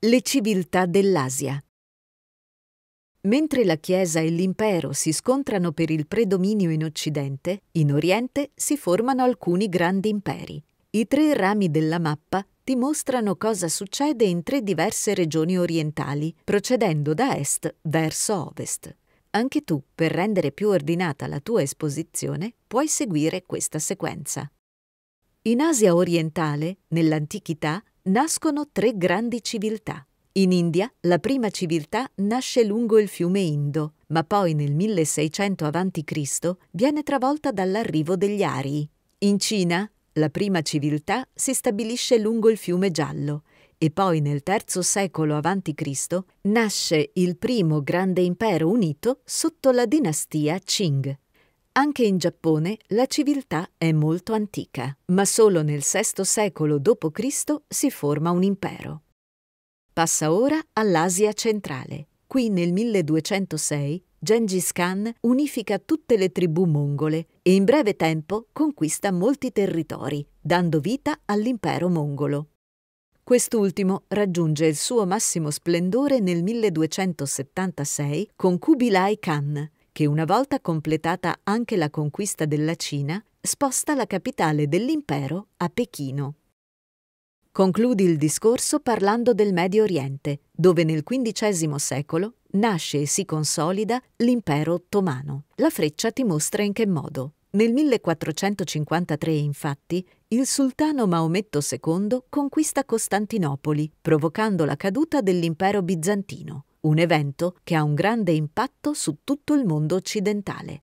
Le civiltà dell'Asia. Mentre la Chiesa e l'impero si scontrano per il predominio in Occidente, in Oriente si formano alcuni grandi imperi. I tre rami della mappa ti mostrano cosa succede in tre diverse regioni orientali, procedendo da est verso ovest. Anche tu, per rendere più ordinata la tua esposizione, puoi seguire questa sequenza. In Asia orientale, nell'antichità, nascono tre grandi civiltà. In India la prima civiltà nasce lungo il fiume Indo, ma poi nel 1600 a.C. viene travolta dall'arrivo degli Arii. In Cina la prima civiltà si stabilisce lungo il fiume Giallo e poi nel III secolo a.C. nasce il primo grande impero unito sotto la dinastia Qing. Anche in Giappone la civiltà è molto antica, ma solo nel VI secolo d.C. si forma un impero. Passa ora all'Asia centrale. Qui nel 1206 Gengis Khan unifica tutte le tribù mongole e in breve tempo conquista molti territori, dando vita all'impero mongolo. Quest'ultimo raggiunge il suo massimo splendore nel 1276 con Kubilai Khan, che una volta completata anche la conquista della Cina, sposta la capitale dell'impero a Pechino. Concludi il discorso parlando del Medio Oriente, dove nel XV secolo nasce e si consolida l'impero ottomano. La freccia ti mostra in che modo. Nel 1453, infatti, il sultano Maometto II conquista Costantinopoli, provocando la caduta dell'impero bizantino un evento che ha un grande impatto su tutto il mondo occidentale.